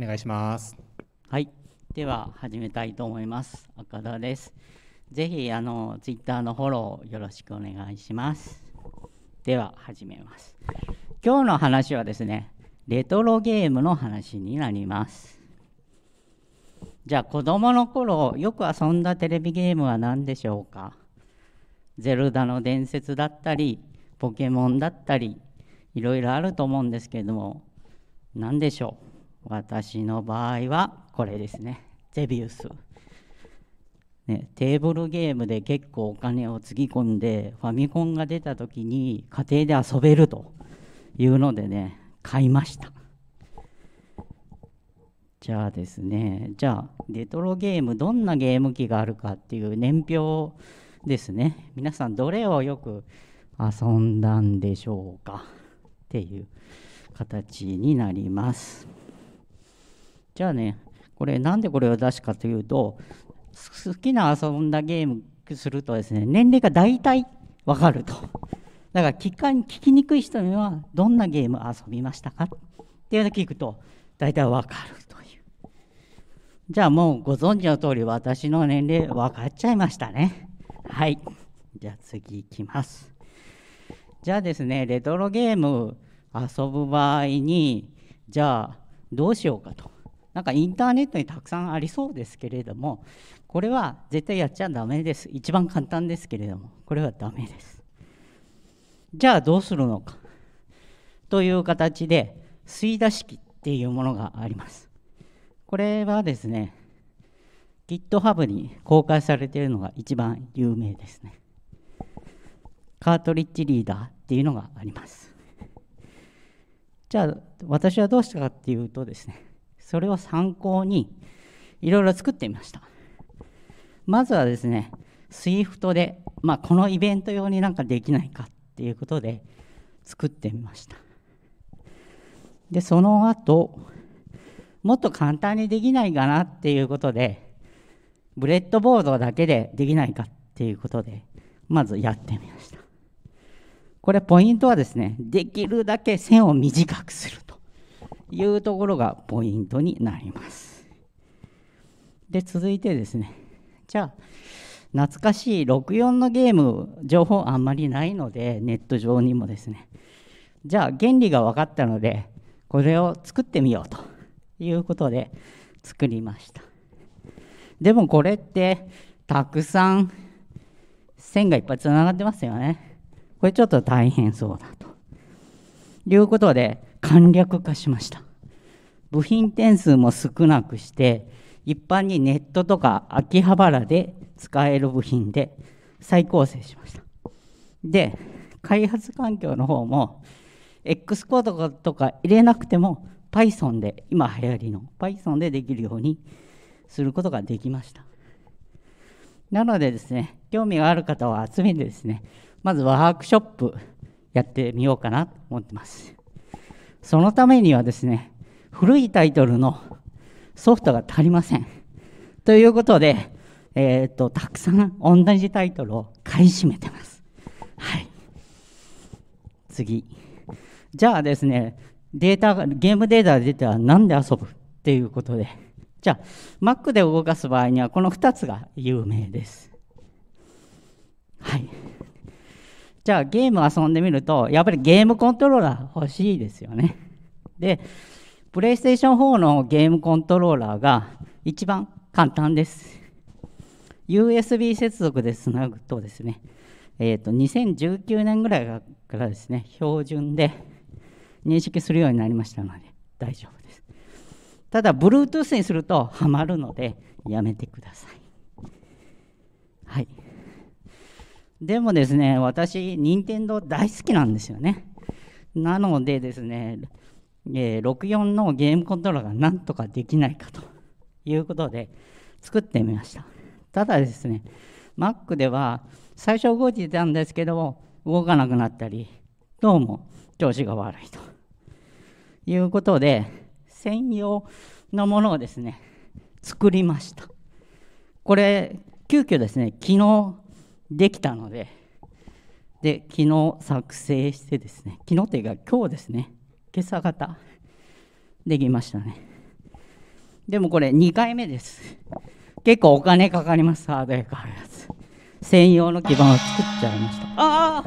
お願いします。はい。では始めたいと思います。赤田です。ぜひあの twitter のフォローよろしくお願いします。では始めます。今日の話はですね、レトロゲームの話になります。じゃあ子供の頃よく遊んだテレビゲームは何でしょうかゼルダの伝説だったり、ポケモンだったり、いろいろあると思うんですけれども、何でしょう私の場合はこれですねゼビウス、ね、テーブルゲームで結構お金をつぎ込んでファミコンが出た時に家庭で遊べるというのでね買いましたじゃあですねじゃあレトロゲームどんなゲーム機があるかっていう年表ですね皆さんどれをよく遊んだんでしょうかっていう形になります。じゃあね、これなんでこれを出すかというと、好きな遊んだゲームするとですね、年齢が大体わかると。だから聞か聞きにくい人には、どんなゲーム遊びましたかっていうの聞くと、大体わかるという。じゃあもうご存知の通り、私の年齢分かっちゃいましたね。はい。じゃあ次いきます。じゃあですね、レトロゲーム遊ぶ場合に、じゃあどうしようかと。なんかインターネットにたくさんありそうですけれどもこれは絶対やっちゃダメです一番簡単ですけれどもこれはダメですじゃあどうするのかという形で吸い出し器っていうものがありますこれはですね GitHub に公開されているのが一番有名ですねカートリッジリーダーっていうのがありますじゃあ私はどうしたかっていうとですねそれを参考にいろいろ作ってみました。まずはですね、SWIFT で、まあ、このイベント用になんかできないかっていうことで作ってみました。で、その後、もっと簡単にできないかなっていうことで、ブレッドボードだけでできないかっていうことで、まずやってみました。これポイントはですね、できるだけ線を短くする。いうところがポイントになります。で、続いてですね、じゃあ、懐かしい64のゲーム、情報あんまりないので、ネット上にもですね、じゃあ、原理が分かったので、これを作ってみようということで、作りました。でもこれって、たくさん線がいっぱいつながってますよね。これちょっと大変そうだと。いうことで、簡略化しました。部品点数も少なくして、一般にネットとか秋葉原で使える部品で再構成しました。で、開発環境の方も、X コードとか入れなくても Python で、今流行りの Python でできるようにすることができました。なのでですね、興味がある方は集めてですね、まずワークショップやってみようかなと思ってます。そのためにはですね、古いタイトルのソフトが足りません。ということで、えー、っと、たくさん同じタイトルを買い占めてます。はい。次。じゃあですね、データが、ゲームデータが出ては何で遊ぶっていうことで。じゃあ、Mac で動かす場合には、この2つが有名です。はい。じゃあゲーム遊んでみると、やっぱりゲームコントローラー欲しいですよね。で、プレイステーション4のゲームコントローラーが一番簡単です。USB 接続でつなぐとですね、えー、と2019年ぐらいからですね、標準で認識するようになりましたので、大丈夫です。ただ、Bluetooth にするとハマるので、やめてください。でもですね、私、任天堂大好きなんですよね。なのでですね、えー、64のゲームコントローラーがなんとかできないかということで作ってみました。ただですね、Mac では最初動いてたんですけど、動かなくなったり、どうも調子が悪いということで、専用のものをですね、作りました。これ、急遽ですね、昨日、できたので、で、昨日作成してですね、昨日というか今日ですね、今朝方、できましたね。でもこれ2回目です。結構お金かかります、ハードウェア開発。専用の基板を作っちゃいました。ああ